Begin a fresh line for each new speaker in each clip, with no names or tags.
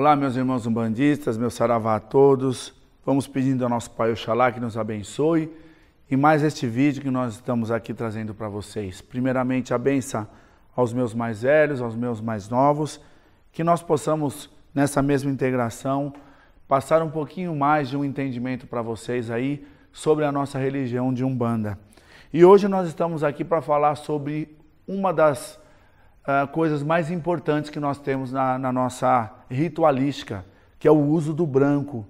Olá, meus irmãos umbandistas, meu saravá a todos. Vamos pedindo ao nosso Pai Oxalá que nos abençoe e mais este vídeo que nós estamos aqui trazendo para vocês. Primeiramente, a benção aos meus mais velhos, aos meus mais novos, que nós possamos, nessa mesma integração, passar um pouquinho mais de um entendimento para vocês aí sobre a nossa religião de Umbanda. E hoje nós estamos aqui para falar sobre uma das ah, coisas mais importantes que nós temos na, na, nossa ritualística, que é o uso do branco.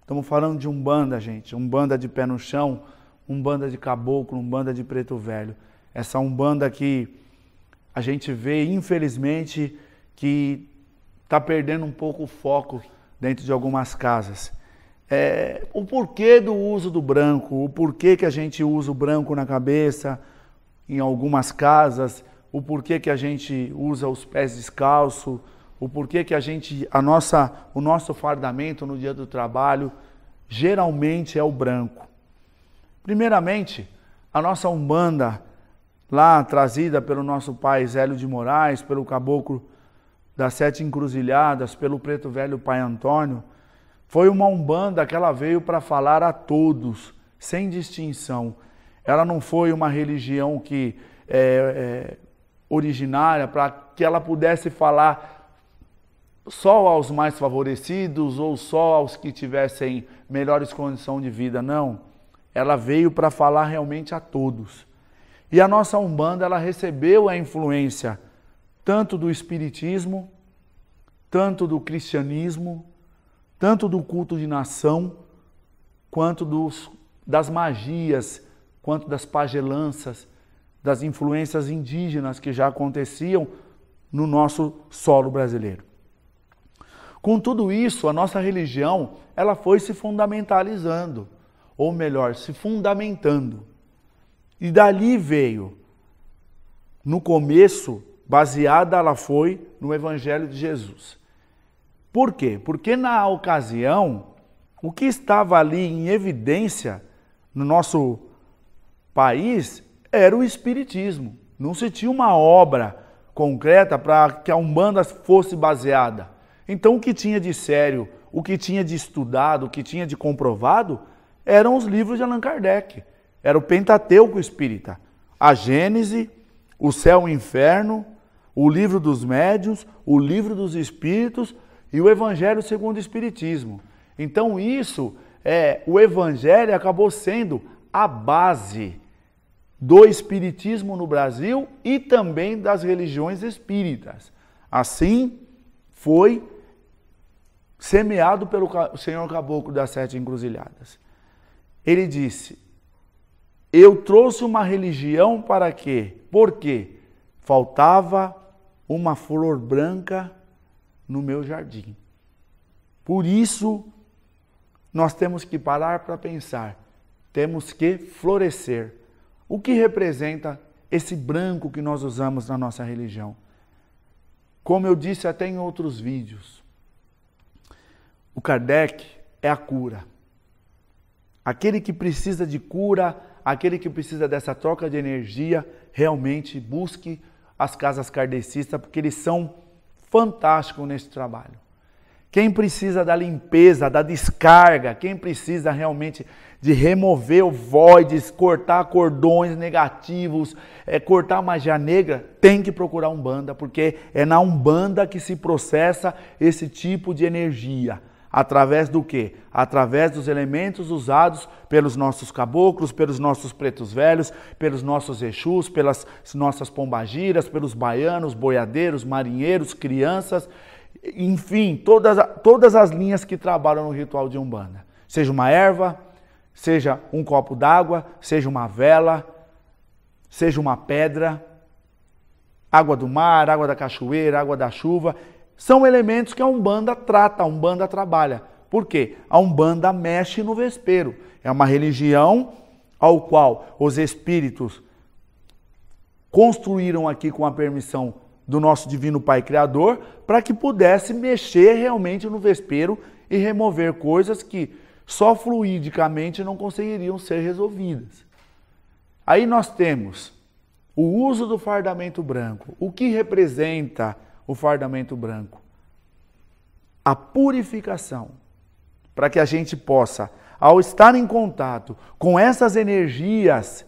Estamos falando de umbanda, gente, umbanda de pé no chão, umbanda de caboclo, umbanda de preto velho. Essa umbanda que a gente vê, infelizmente, que está perdendo um pouco o foco dentro de algumas casas. É, o porquê do uso do branco, o porquê que a gente usa o branco na cabeça, em algumas casas, o porquê que a gente usa os pés descalço, o porquê que a gente, a nossa, o nosso fardamento no dia do trabalho geralmente é o branco. Primeiramente, a nossa umbanda lá trazida pelo nosso pai Zélio de Moraes, pelo caboclo das sete encruzilhadas, pelo preto velho pai Antônio, foi uma umbanda que ela veio para falar a todos, sem distinção. Ela não foi uma religião que é, é, originária para que ela pudesse falar só aos mais favorecidos ou só aos que tivessem melhores condições de vida, não. Ela veio para falar realmente a todos. E a nossa Umbanda, ela recebeu a influência tanto do espiritismo, tanto do cristianismo, tanto do culto de nação, quanto dos, das magias, quanto das pagelanças, das influências indígenas que já aconteciam no nosso solo brasileiro. Com tudo isso, a nossa religião, ela foi se fundamentalizando, ou melhor, se fundamentando. E dali veio no começo, baseada ela foi no evangelho de Jesus. Por quê? Porque na ocasião, o que estava ali em evidência no nosso país era o Espiritismo. Não se tinha uma obra concreta para que a Umbanda fosse baseada. Então, o que tinha de sério, o que tinha de estudado, o que tinha de comprovado, eram os livros de Allan Kardec. Era o Pentateuco Espírita. A Gênese, o Céu e o Inferno, o Livro dos Médiuns, o Livro dos Espíritos e o Evangelho segundo o Espiritismo. Então, isso é o Evangelho acabou sendo a base do espiritismo no Brasil e também das religiões espíritas. Assim foi semeado pelo Senhor Caboclo das Sete Encruzilhadas. Ele disse: Eu trouxe uma religião para quê? Porque faltava uma flor branca no meu jardim. Por isso, nós temos que parar para pensar, temos que florescer o que representa esse branco que nós usamos na nossa religião? Como eu disse até em outros vídeos, o Kardec é a cura. Aquele que precisa de cura, aquele que precisa dessa troca de energia, realmente busque as casas kardecistas, porque eles são fantásticos nesse trabalho. Quem precisa da limpeza, da descarga, quem precisa realmente de remover o voids, cortar cordões negativos, é, cortar magia negra, tem que procurar Umbanda, porque é na Umbanda que se processa esse tipo de energia. Através do quê? Através dos elementos usados pelos nossos caboclos, pelos nossos pretos velhos, pelos nossos exus, pelas nossas pombagiras, pelos baianos, boiadeiros, marinheiros, crianças enfim, todas, todas as linhas que trabalham no ritual de Umbanda. Seja uma erva, seja um copo d'água, seja uma vela, seja uma pedra, água do mar, água da cachoeira, água da chuva, são elementos que a Umbanda trata, a Umbanda trabalha. Por quê? A Umbanda mexe no vespeiro. É uma religião ao qual os espíritos construíram aqui com a permissão do nosso Divino Pai Criador para que pudesse mexer realmente no vespeiro e remover coisas que só fluidicamente não conseguiriam ser resolvidas. Aí nós temos o uso do fardamento branco. O que representa o fardamento branco? A purificação, para que a gente possa, ao estar em contato com essas energias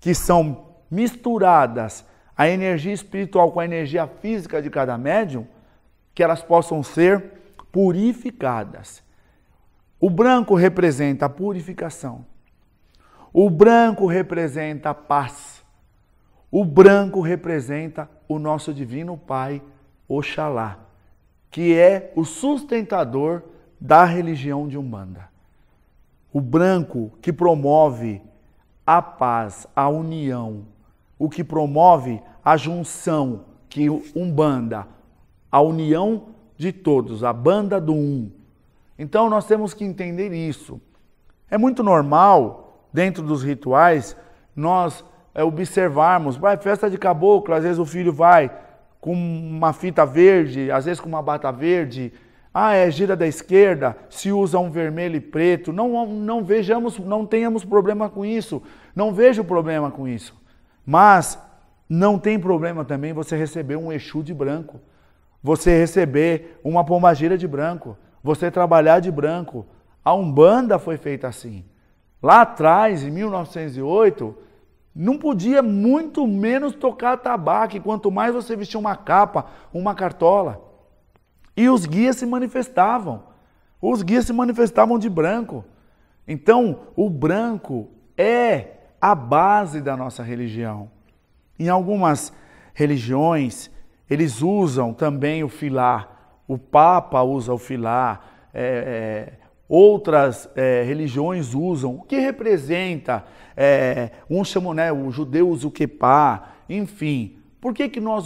que são misturadas a energia espiritual com a energia física de cada médium, que elas possam ser purificadas. O branco representa a purificação. O branco representa a paz. O branco representa o nosso divino Pai, Oxalá, que é o sustentador da religião de Umbanda. O branco que promove a paz, a união, o que promove a junção que umbanda, a união de todos, a banda do um. Então nós temos que entender isso. É muito normal, dentro dos rituais, nós é, observarmos, vai, festa de caboclo, às vezes o filho vai com uma fita verde, às vezes com uma bata verde, ah, é gira da esquerda, se usa um vermelho e preto. Não, não vejamos, não tenhamos problema com isso. Não vejo problema com isso. Mas não tem problema também você receber um Exu de branco, você receber uma pombagira de branco, você trabalhar de branco. A Umbanda foi feita assim. Lá atrás, em 1908, não podia muito menos tocar tabaco, quanto mais você vestia uma capa, uma cartola. E os guias se manifestavam. Os guias se manifestavam de branco. Então, o branco é a base da nossa religião. Em algumas religiões, eles usam também o filar, o Papa usa o filar, é, é, outras é, religiões usam, o que representa, é, um chamam, né, o judeu usa o quepá, enfim. Por que, que nós,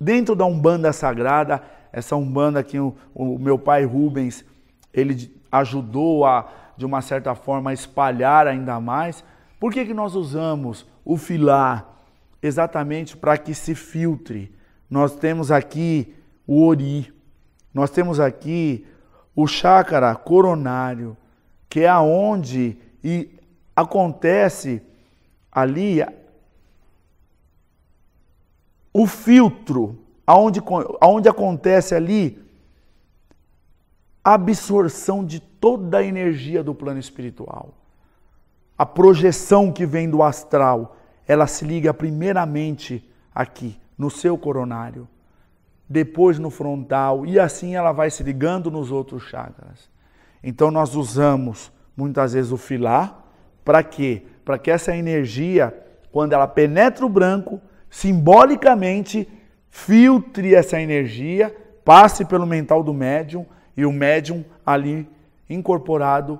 dentro da Umbanda Sagrada, essa Umbanda que o, o meu pai Rubens, ele ajudou a, de uma certa forma, espalhar ainda mais, por que, que nós usamos o filar? Exatamente para que se filtre. Nós temos aqui o ori, nós temos aqui o chácara coronário, que é aonde e acontece ali o filtro, aonde, aonde acontece ali a absorção de toda a energia do plano espiritual a projeção que vem do astral, ela se liga primeiramente aqui, no seu coronário, depois no frontal, e assim ela vai se ligando nos outros chakras. Então nós usamos muitas vezes o filar para quê? Para que essa energia, quando ela penetra o branco, simbolicamente filtre essa energia, passe pelo mental do médium e o médium ali incorporado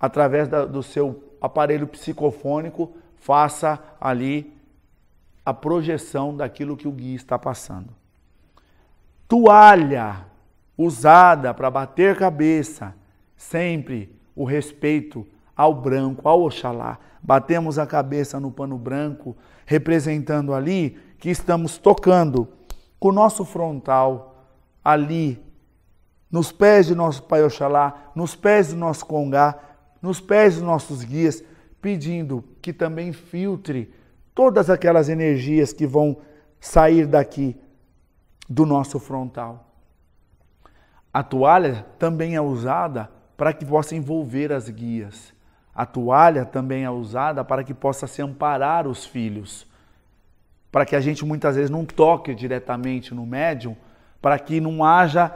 através da, do seu aparelho psicofônico faça ali a projeção daquilo que o guia está passando. Toalha usada para bater cabeça, sempre o respeito ao branco, ao Oxalá. Batemos a cabeça no pano branco, representando ali que estamos tocando com o nosso frontal ali, nos pés de nosso Pai Oxalá, nos pés do nosso Congá, nos pés dos nossos guias, pedindo que também filtre todas aquelas energias que vão sair daqui do nosso frontal. A toalha também é usada para que possa envolver as guias. A toalha também é usada para que possa se amparar os filhos. Para que a gente muitas vezes não toque diretamente no médium, para que não haja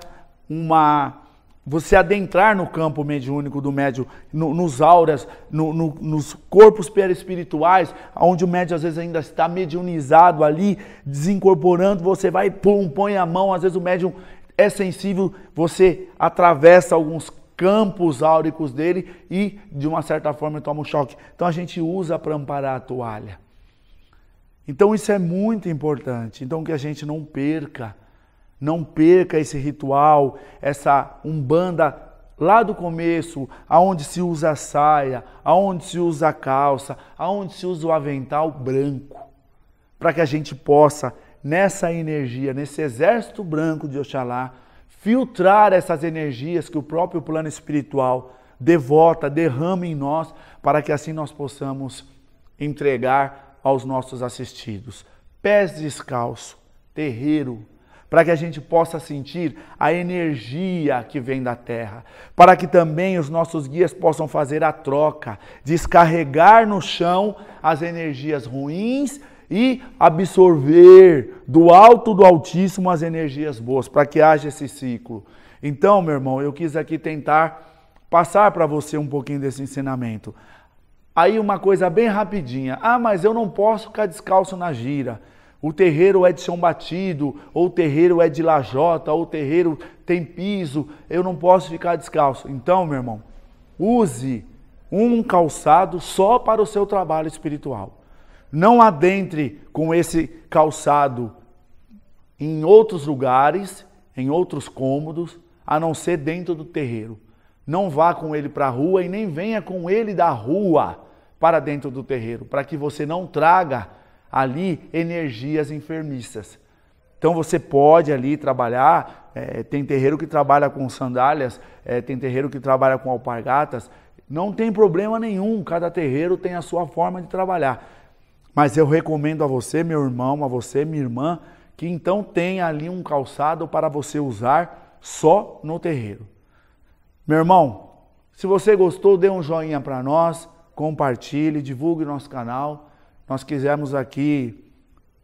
uma você adentrar no campo mediúnico do médio, no, nos auras, no, no, nos corpos perespirituais, onde o médio às vezes ainda está mediunizado ali, desincorporando, você vai, pum, põe a mão, às vezes o médium é sensível, você atravessa alguns campos áuricos dele e, de uma certa forma, toma um choque. Então a gente usa para amparar a toalha. Então isso é muito importante. Então que a gente não perca não perca esse ritual, essa umbanda lá do começo, aonde se usa a saia, aonde se usa a calça, aonde se usa o avental branco, para que a gente possa nessa energia, nesse exército branco de Oxalá, filtrar essas energias que o próprio plano espiritual devota, derrama em nós, para que assim nós possamos entregar aos nossos assistidos. Pés descalço, terreiro, para que a gente possa sentir a energia que vem da terra, para que também os nossos guias possam fazer a troca, descarregar no chão as energias ruins e absorver do alto do Altíssimo as energias boas, para que haja esse ciclo. Então, meu irmão, eu quis aqui tentar passar para você um pouquinho desse ensinamento. Aí uma coisa bem rapidinha. Ah, mas eu não posso ficar descalço na gira. O terreiro é de chão batido, ou o terreiro é de lajota, ou o terreiro tem piso, eu não posso ficar descalço. Então, meu irmão, use um calçado só para o seu trabalho espiritual. Não adentre com esse calçado em outros lugares, em outros cômodos, a não ser dentro do terreiro. Não vá com ele para a rua e nem venha com ele da rua para dentro do terreiro, para que você não traga ali energias enfermiças. Então você pode ali trabalhar, é, tem terreiro que trabalha com sandálias, é, tem terreiro que trabalha com alpargatas, não tem problema nenhum, cada terreiro tem a sua forma de trabalhar. Mas eu recomendo a você, meu irmão, a você, minha irmã, que então tenha ali um calçado para você usar só no terreiro. Meu irmão, se você gostou, dê um joinha para nós, compartilhe, divulgue nosso canal nós quisermos aqui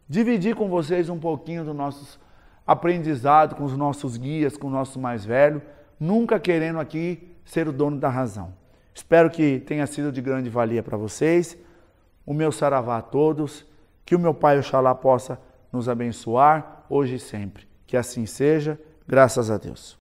dividir com vocês um pouquinho do nosso aprendizado com os nossos guias, com o nosso mais velho, nunca querendo aqui ser o dono da razão. Espero que tenha sido de grande valia para vocês. O meu saravá a todos, que o meu Pai Oxalá possa nos abençoar hoje e sempre. Que assim seja, graças a Deus.